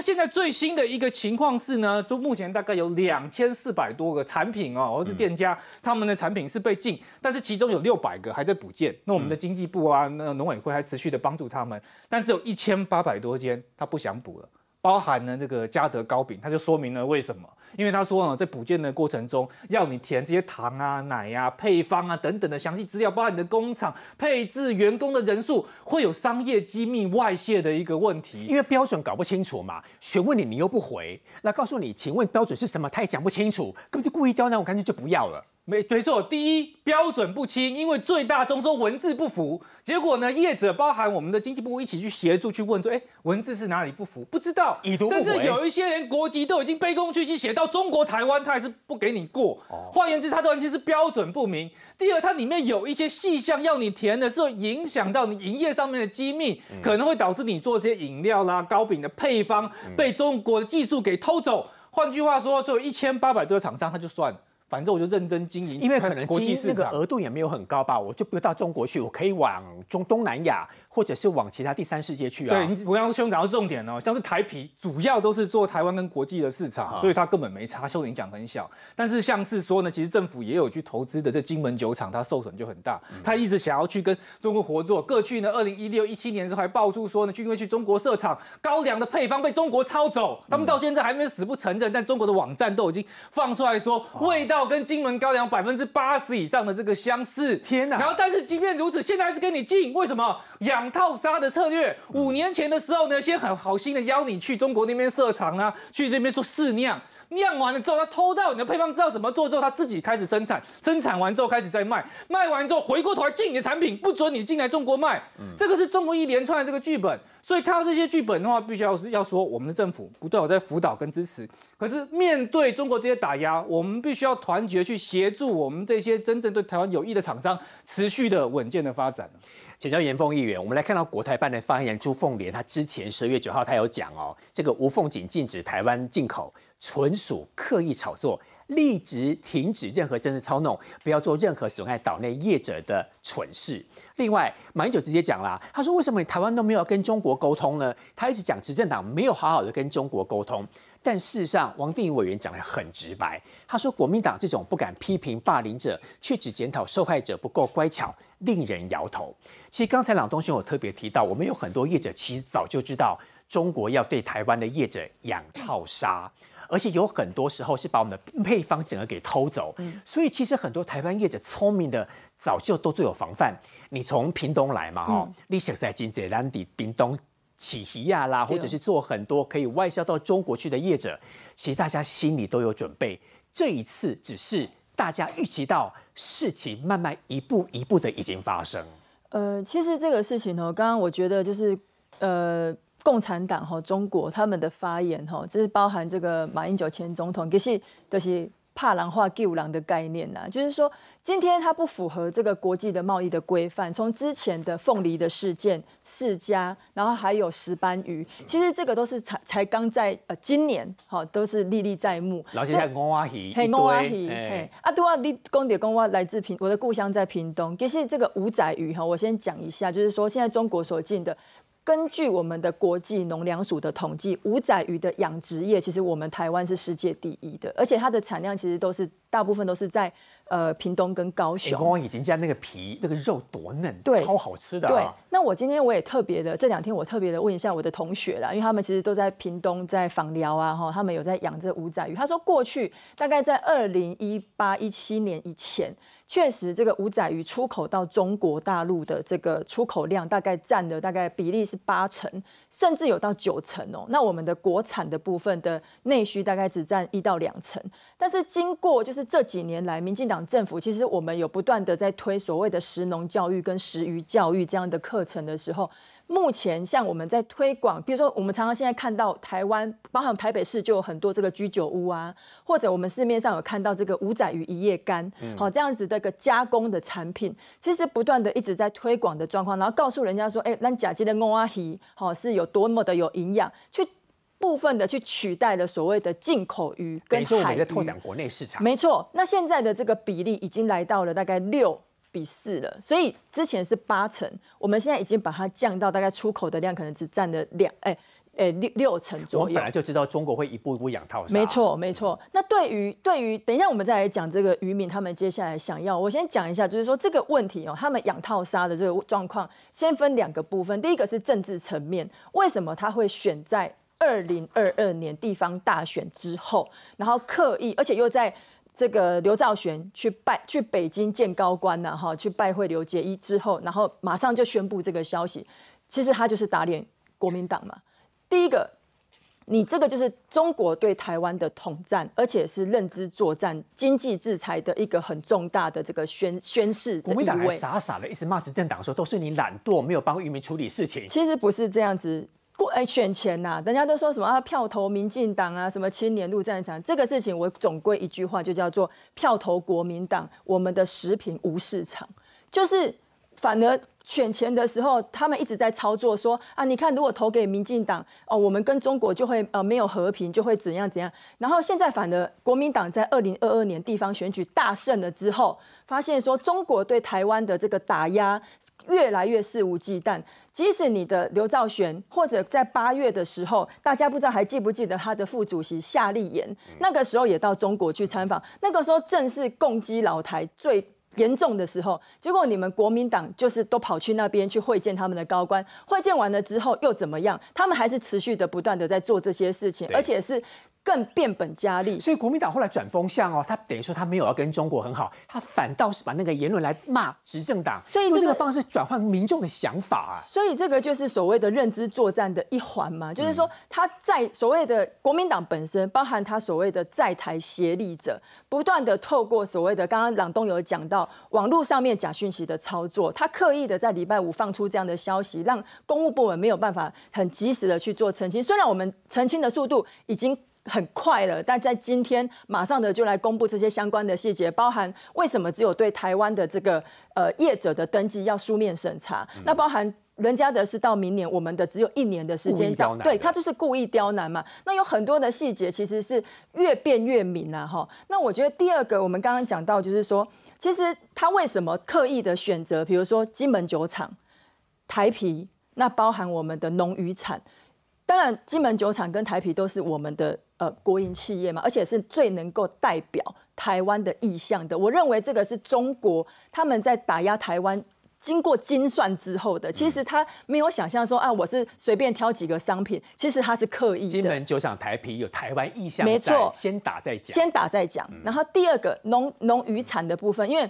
现在最新的一个情况是呢，就目前大概有两千四百多个产品哦，或是店家，他们的产品是被禁，但是其中有六百个还在补件。那我们的经济部啊，那农委会还持续的帮助他们，但是有一千八百多间，他不想补了。包含呢，这个嘉德糕饼，它就说明了为什么？因为他说呢，在补件的过程中，要你填这些糖啊、奶呀、配方啊等等的详细资料，包括你的工厂配置、员工的人数，会有商业机密外泄的一个问题。因为标准搞不清楚嘛，询问你你又不回，那告诉你，请问标准是什么？他也讲不清楚，根本就故意刁难，我干脆就不要了。没没错，第一标准不清，因为最大宗说文字不符，结果呢业者包含我们的经济部一起去协助去问说，哎，文字是哪里不符？不知道，甚至有一些连国籍都已经卑躬屈膝写到中国台湾，他还是不给你过。换言之，他完全是标准不明。第二，它里面有一些细项要你填的是影响到你营业上面的机密，可能会导致你做这些饮料啦、糕饼的配方被中国的技术给偷走。换句话说，做一千八百多个厂商，他就算。反正我就认真经营，因为可能营那个额度也没有很高吧，我就不到中国去，我可以往中东南亚。或者是往其他第三世界去啊？对，我刚刚讲到重点哦，像是台皮，主要都是做台湾跟国际的市场，所以它根本没差，受影响很小。但是像是说呢，其实政府也有去投资的，这金门酒厂它受损就很大。它一直想要去跟中国合作，过去呢，二零一六一七年还爆出说呢，就因为去中国设厂，高粱的配方被中国抄走，他们到现在还没有死不承认。但中国的网站都已经放出来说，味道跟金门高粱百分之八十以上的这个相似。天哪！然后但是即便如此，现在还是跟你近，为什么？呀？两套杀的策略，五年前的时候呢，先很好心的邀你去中国那边设厂啊，去那边做试酿，酿完了之后，他偷到你的配方，知道怎么做之后，他自己开始生产，生产完之后开始在卖，卖完之后回过头来进你的产品，不准你进来中国卖，这个是中国一连串的这个剧本。所以看到这些剧本的话，必须要要说我们的政府不断有在辅导跟支持。可是面对中国这些打压，我们必须要团结去协助我们这些真正对台湾有益的厂商，持续的稳健的发展。请教严凤议员，我们来看到国台办的发言人朱凤莲，他之前十二月九号，他有讲哦，这个吴凤瑾禁止台湾进口，纯属刻意炒作，立即停止任何政治操弄，不要做任何损害岛内业者的蠢事。另外，马英九直接讲啦，他说为什么台湾都没有跟中国沟通呢？他一直讲执政党没有好好的跟中国沟通。但事实上，王定宇委员讲的很直白，他说国民党这种不敢批评霸凌者，却只检讨受害者不够乖巧，令人摇头。其实刚才朗东兄有特别提到，我们有很多业者其实早就知道，中国要对台湾的业者养套杀，而且有很多时候是把我们的配方整个给偷走。所以其实很多台湾业者聪明的，早就都做有防范。你从屏东来嘛，哈，你实在真在咱迪，屏东。起亚啦，或者是做很多可以外销到中国去的业者，其实大家心里都有准备，这一次只是大家预期到事情慢慢一步一步的已经发生。呃，其实这个事情呢，刚刚我觉得就是，呃，共产党哈，中国他们的发言哈，就是包含这个马英九前总统，就是就是。怕狼化救狼的概念呢，就是说今天它不符合这个国际的贸易的规范。从之前的凤梨的事件、释迦，然后还有石斑鱼，其实这个都是才才刚在呃今年哈，都是历历在目。老师在欧阿喜，嘿欧阿喜，嘿啊，对啊，你公爹公娃来自平，我的故乡在屏东。可是这个五仔鱼哈，我先讲一下，就是说现在中国所进的。根据我们的国际农粮署的统计，五仔鱼的养殖业，其实我们台湾是世界第一的，而且它的产量其实都是大部分都是在。呃，屏东跟高雄，你刚已经加那个皮那个肉多嫩，对，超好吃的。对，那我今天我也特别的，这两天我特别的问一下我的同学啦，因为他们其实都在屏东在访寮啊，哈，他们有在养这五仔鱼。他说过去大概在二零一八一七年以前，确实这个五仔鱼出口到中国大陆的这个出口量大概占的大概比例是八成，甚至有到九成哦。那我们的国产的部分的内需大概只占一到两成，但是经过就是这几年来，民进党。政府其实我们有不断的在推所谓的食农教育跟食渔教育这样的课程的时候，目前像我们在推广，比如说我们常常现在看到台湾，包含台北市就有很多这个居酒屋啊，或者我们市面上有看到这个五仔鱼一夜干，好这样子的一个加工的产品，其实不断的一直在推广的状况，然后告诉人家说，哎，那甲基的欧阿皮好是有多么的有营养，去。部分的去取代了所谓的进口鱼跟海，等于拓展国内市场。没错，那现在的这个比例已经来到了大概六比四了，所以之前是八成，我们现在已经把它降到大概出口的量可能只占了两哎哎六六成左右。我本来就知道中国会一步一步养套没错没错，那对于对于等一下我们再来讲这个渔民他们接下来想要，我先讲一下，就是说这个问题哦，他们养套杀的这个状况，先分两个部分，第一个是政治层面，为什么他会选在。二零二二年地方大选之后，然后刻意，而且又在这个刘兆玄去拜去北京见高官了哈，去拜会刘杰一之后，然后马上就宣布这个消息。其实他就是打脸国民党嘛。第一个，你这个就是中国对台湾的统战，而且是认知作战、经济制裁的一个很重大的这个宣宣誓。国民党还傻傻的一直骂执政党说都是你懒惰，没有帮渔民处理事情。其实不是这样子。不哎，选前呐，人家都说什么啊？票投民进党啊，什么青年路战场这个事情，我总归一句话就叫做票投国民党，我们的食品无市场。就是反而选前的时候，他们一直在操作说啊，你看如果投给民进党哦，我们跟中国就会呃没有和平，就会怎样怎样。然后现在反而国民党在二零二二年地方选举大胜了之后，发现说中国对台湾的这个打压越来越肆无忌惮。即使你的刘兆玄，或者在八月的时候，大家不知道还记不记得他的副主席夏立言，那个时候也到中国去参访。那个时候正是共击老台最严重的时候，结果你们国民党就是都跑去那边去会见他们的高官，会见完了之后又怎么样？他们还是持续的不断的在做这些事情，而且是。更变本加厉，所以国民党后来转风向哦，他等于说他没有要跟中国很好，他反倒是把那个言论来骂执政党，所以用这个方式转换民众的想法啊。所以这个就是所谓的认知作战的一环嘛，就是说他在所谓的国民党本身，包含他所谓的在台协力者，不断的透过所谓的刚刚朗东有讲到网络上面假讯息的操作，他刻意的在礼拜五放出这样的消息，让公务部门没有办法很及时的去做澄清。虽然我们澄清的速度已经。很快了，但在今天，马上的就来公布这些相关的细节，包含为什么只有对台湾的这个呃业者的登记要书面审查，那包含人家的是到明年，我们的只有一年的时间，对，他就是故意刁难嘛。那有很多的细节其实是越变越明了哈。那我觉得第二个，我们刚刚讲到就是说，其实他为什么刻意的选择，比如说金门酒厂、台啤，那包含我们的农渔产。当然，金门酒厂跟台啤都是我们的呃国营企业嘛，而且是最能够代表台湾的意向的。我认为这个是中国他们在打压台湾经过精算之后的，其实他没有想象说啊，我是随便挑几个商品，其实他是刻意的。金门酒厂、台啤有台湾意向，没错，先打再讲，先打再讲。然后第二个农农渔产的部分，因为。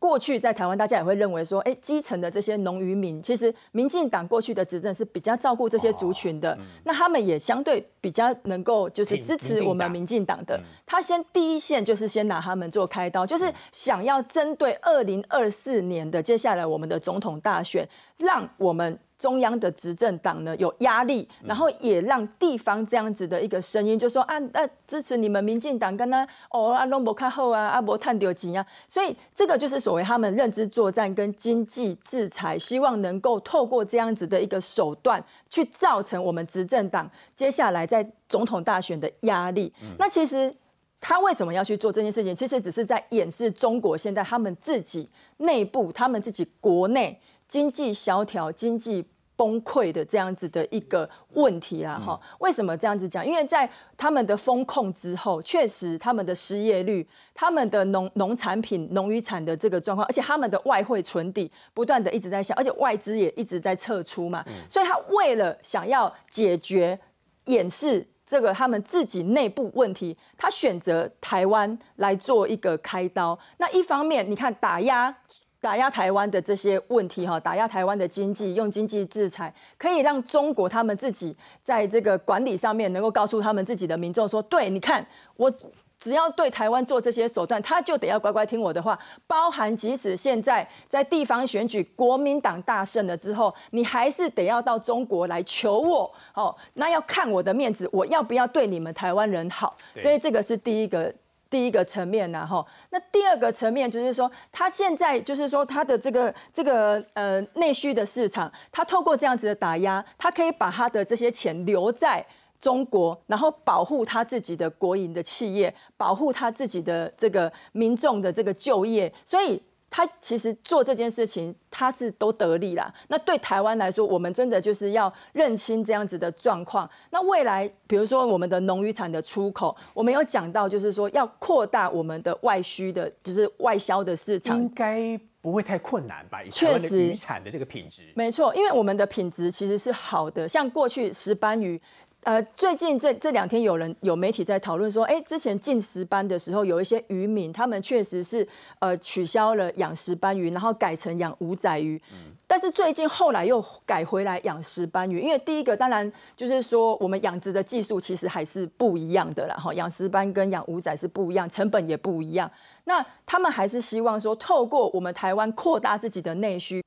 过去在台湾，大家也会认为说，哎，基层的这些农渔民，其实民进党过去的执政是比较照顾这些族群的，那他们也相对比较能够就是支持我们民进党的。他先第一线就是先拿他们做开刀，就是想要针对二零二四年的接下来我们的总统大选，让我们。中央的执政党呢有压力，然后也让地方这样子的一个声音，就说啊，那支持你们民进党，跟他哦啊弄不卡后啊，阿博探迪欧啊，所以这个就是所谓他们认知作战跟经济制裁，希望能够透过这样子的一个手段，去造成我们执政党接下来在总统大选的压力。那其实他为什么要去做这件事情？其实只是在掩饰中国现在他们自己内部，他们自己国内。经济萧条、经济崩溃的这样子的一个问题啊，哈，为什么这样子讲？因为在他们的封控之后，确实他们的失业率、他们的农农产品、农渔产的这个状况，而且他们的外汇存底不断的一直在下，而且外资也一直在撤出嘛，所以他为了想要解决、掩饰这个他们自己内部问题，他选择台湾来做一个开刀。那一方面，你看打压。打压台湾的这些问题，哈，打压台湾的经济，用经济制裁，可以让中国他们自己在这个管理上面，能够告诉他们自己的民众说，对，你看，我只要对台湾做这些手段，他就得要乖乖听我的话。包含即使现在在地方选举国民党大胜了之后，你还是得要到中国来求我，哦，那要看我的面子，我要不要对你们台湾人好？所以这个是第一个。第一个层面然哈，那第二个层面就是说，他现在就是说，他的这个这个呃内需的市场，他透过这样子的打压，他可以把他的这些钱留在中国，然后保护他自己的国营的企业，保护他自己的这个民众的这个就业，所以。他其实做这件事情，他是都得利啦。那对台湾来说，我们真的就是要认清这样子的状况。那未来，比如说我们的农渔产的出口，我们有讲到，就是说要扩大我们的外需的，就是外销的市场，应该不会太困难吧？确实，渔产的这个品质，没错，因为我们的品质其实是好的，像过去石斑鱼。呃，最近这这两天有人有媒体在讨论说，哎，之前进石斑的时候，有一些渔民他们确实是呃取消了养石斑鱼，然后改成养五仔鱼，但是最近后来又改回来养石斑鱼，因为第一个当然就是说我们养殖的技术其实还是不一样的啦，哈，养石斑跟养五仔是不一样，成本也不一样，那他们还是希望说透过我们台湾扩大自己的内需。